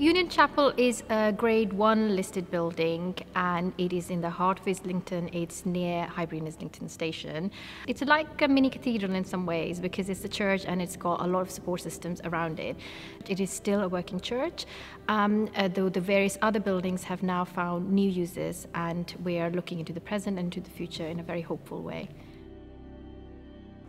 Union Chapel is a Grade 1 listed building and it is in the heart of Islington. It's near Highbury and Islington Station. It's like a mini cathedral in some ways because it's a church and it's got a lot of support systems around it. It is still a working church, um, though the various other buildings have now found new uses and we are looking into the present and to the future in a very hopeful way.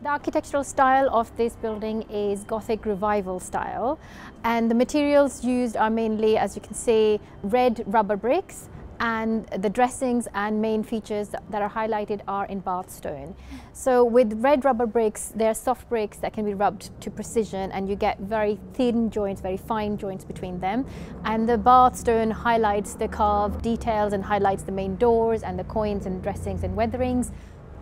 The architectural style of this building is Gothic revival style and the materials used are mainly, as you can see, red rubber bricks and the dressings and main features that are highlighted are in bath stone. So with red rubber bricks, they're soft bricks that can be rubbed to precision and you get very thin joints, very fine joints between them. And the bath stone highlights the carved details and highlights the main doors and the coins and dressings and weatherings.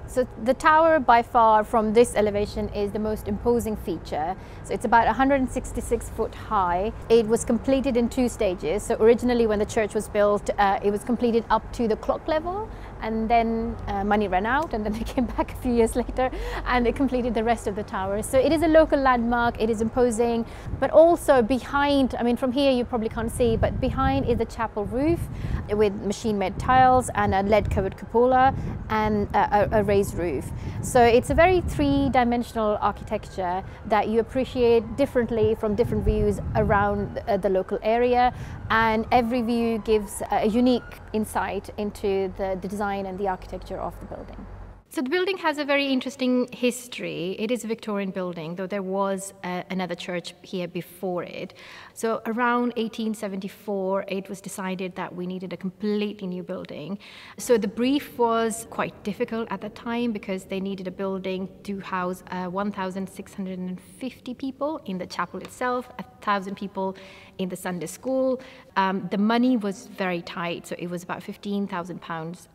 So the tower by far from this elevation is the most imposing feature. So it's about 166 foot high. It was completed in two stages. So originally when the church was built, uh, it was completed up to the clock level and then uh, money ran out and then they came back a few years later and they completed the rest of the tower. So it is a local landmark, it is imposing, but also behind, I mean from here you probably can't see, but behind is the chapel roof with machine-made tiles and a lead-covered cupola and a, a, raised roof. So it's a very three-dimensional architecture that you appreciate differently from different views around uh, the local area and every view gives a unique insight into the, the design design and the architecture of the building. So the building has a very interesting history. It is a Victorian building, though there was uh, another church here before it. So around 1874, it was decided that we needed a completely new building. So the brief was quite difficult at the time because they needed a building to house uh, 1,650 people in the chapel itself, thousand people in the Sunday school. Um, the money was very tight, so it was about fifteen thousand um, pounds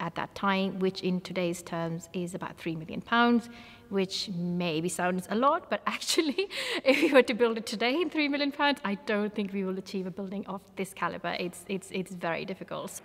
at that time, which in today's terms is about three million pounds, which maybe sounds a lot, but actually, if we were to build it today in three million pounds, I don't think we will achieve a building of this caliber. It's it's it's very difficult.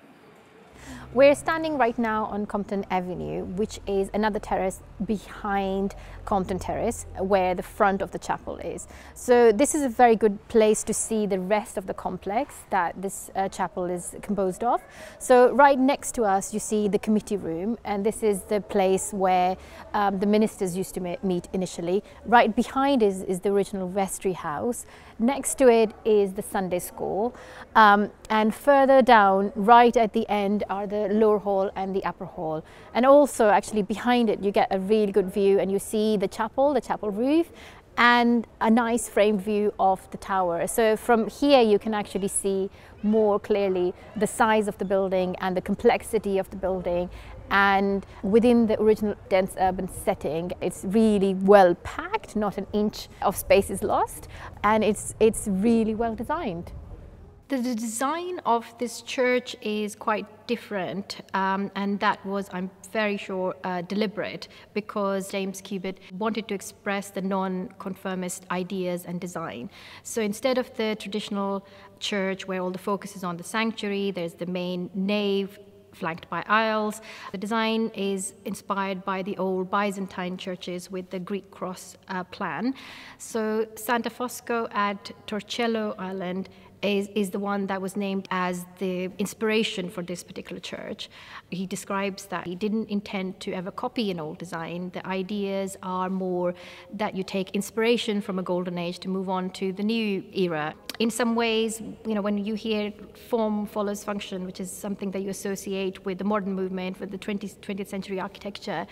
We're standing right now on Compton Avenue, which is another terrace behind Compton Terrace, where the front of the chapel is. So this is a very good place to see the rest of the complex that this uh, chapel is composed of. So right next to us, you see the committee room, and this is the place where um, the ministers used to meet initially. Right behind is, is the original vestry house, Next to it is the Sunday School. Um, and further down, right at the end, are the lower hall and the upper hall. And also, actually, behind it, you get a really good view and you see the chapel, the chapel roof, and a nice framed view of the tower. So from here you can actually see more clearly the size of the building and the complexity of the building and within the original dense urban setting it's really well packed not an inch of space is lost and it's it's really well designed the design of this church is quite different, um, and that was, I'm very sure, uh, deliberate because James Cubitt wanted to express the non conformist ideas and design. So instead of the traditional church where all the focus is on the sanctuary, there's the main nave, flanked by aisles. The design is inspired by the old Byzantine churches with the Greek cross uh, plan. So Santa Fosco at Torcello Island is, is the one that was named as the inspiration for this particular church. He describes that he didn't intend to ever copy an old design. The ideas are more that you take inspiration from a golden age to move on to the new era. In some ways, you know, when you hear form follows function, which is something that you associate with the modern movement, with the 20th, 20th century architecture,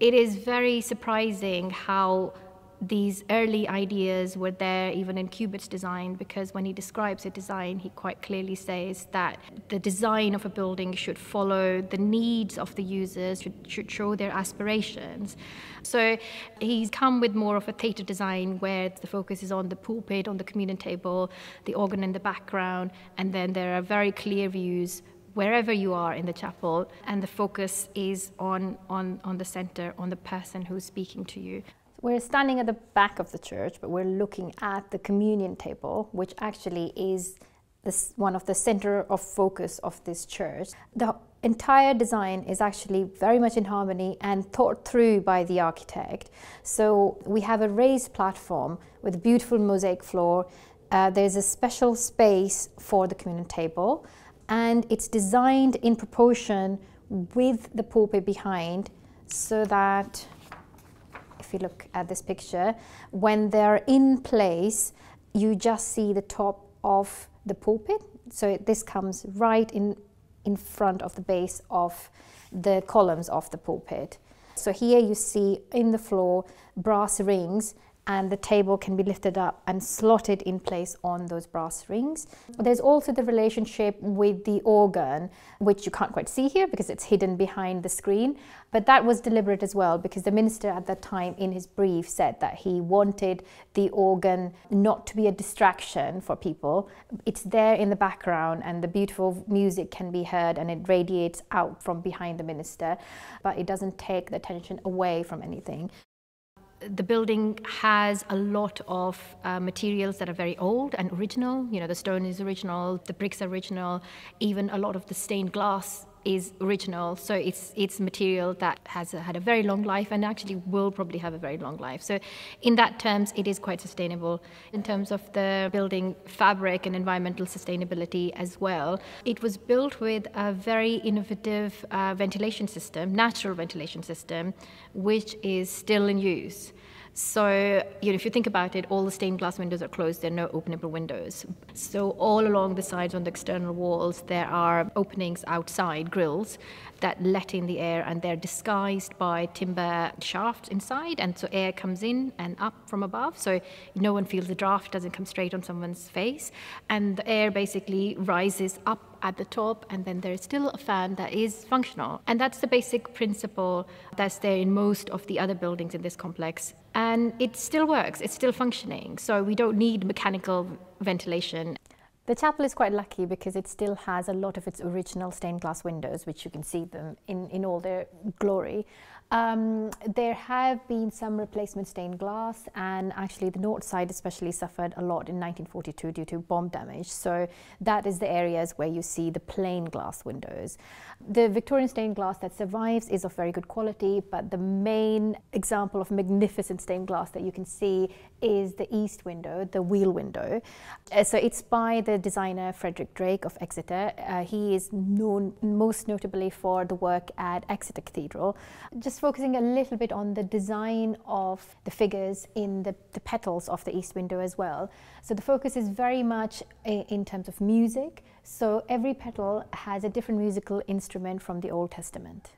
it is very surprising how these early ideas were there even in Cubitt's design because when he describes a design, he quite clearly says that the design of a building should follow the needs of the users, should, should show their aspirations. So he's come with more of a theatre design where the focus is on the pulpit, on the communion table, the organ in the background, and then there are very clear views wherever you are in the chapel, and the focus is on, on, on the centre, on the person who's speaking to you. We're standing at the back of the church, but we're looking at the communion table, which actually is this, one of the center of focus of this church. The entire design is actually very much in harmony and thought through by the architect. So we have a raised platform with a beautiful mosaic floor. Uh, there's a special space for the communion table, and it's designed in proportion with the pulpit behind so that you look at this picture, when they're in place, you just see the top of the pulpit. So this comes right in, in front of the base of the columns of the pulpit. So here you see in the floor brass rings and the table can be lifted up and slotted in place on those brass rings. There's also the relationship with the organ, which you can't quite see here because it's hidden behind the screen, but that was deliberate as well because the minister at that time in his brief said that he wanted the organ not to be a distraction for people. It's there in the background and the beautiful music can be heard and it radiates out from behind the minister, but it doesn't take the attention away from anything the building has a lot of uh, materials that are very old and original. You know, the stone is original, the bricks are original, even a lot of the stained glass is original, so it's it's material that has a, had a very long life and actually will probably have a very long life. So, in that terms, it is quite sustainable. In terms of the building fabric and environmental sustainability as well, it was built with a very innovative uh, ventilation system, natural ventilation system, which is still in use. So, you know, if you think about it, all the stained glass windows are closed, there are no openable windows. So, all along the sides on the external walls, there are openings outside, grills, that let in the air and they're disguised by timber shafts inside. And so, air comes in and up from above. So, no one feels the draft, doesn't come straight on someone's face. And the air basically rises up at the top, and then there is still a fan that is functional. And that's the basic principle that's there in most of the other buildings in this complex and it still works, it's still functioning. So we don't need mechanical ventilation. The chapel is quite lucky because it still has a lot of its original stained glass windows, which you can see them in, in all their glory. Um, there have been some replacement stained glass, and actually, the north side especially suffered a lot in 1942 due to bomb damage. So, that is the areas where you see the plain glass windows. The Victorian stained glass that survives is of very good quality, but the main example of magnificent stained glass that you can see is the east window, the wheel window. Uh, so, it's by the the designer Frederick Drake of Exeter. Uh, he is known most notably for the work at Exeter Cathedral. Just focusing a little bit on the design of the figures in the, the petals of the east window as well. So the focus is very much in terms of music. So every petal has a different musical instrument from the Old Testament.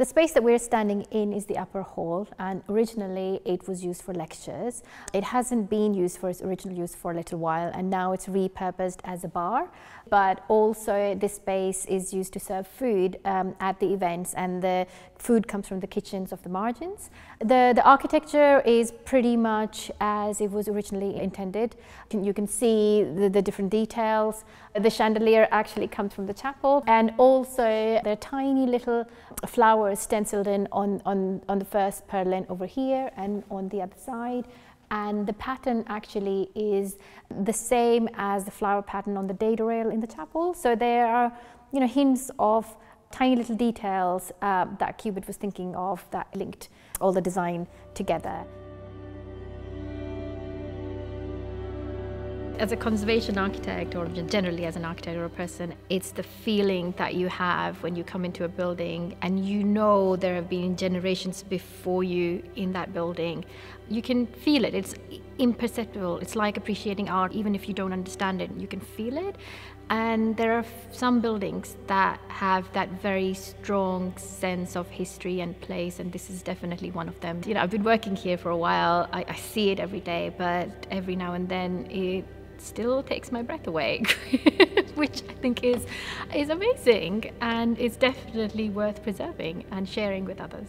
The space that we're standing in is the upper hall, and originally it was used for lectures. It hasn't been used for its original use for a little while, and now it's repurposed as a bar. But also, this space is used to serve food um, at the events, and the food comes from the kitchens of the margins. The, the architecture is pretty much as it was originally intended. You can see the, the different details. The chandelier actually comes from the chapel, and also the tiny little flowers is stenciled in on, on, on the first purlin over here and on the other side and the pattern actually is the same as the flower pattern on the data rail in the chapel. So there are, you know, hints of tiny little details uh, that Cubit was thinking of that linked all the design together. As a conservation architect, or generally as an architect or a person, it's the feeling that you have when you come into a building and you know there have been generations before you in that building. You can feel it, it's imperceptible. It's like appreciating art, even if you don't understand it, you can feel it. And there are some buildings that have that very strong sense of history and place, and this is definitely one of them. You know, I've been working here for a while, I, I see it every day, but every now and then it still takes my breath away, which I think is, is amazing and is definitely worth preserving and sharing with others.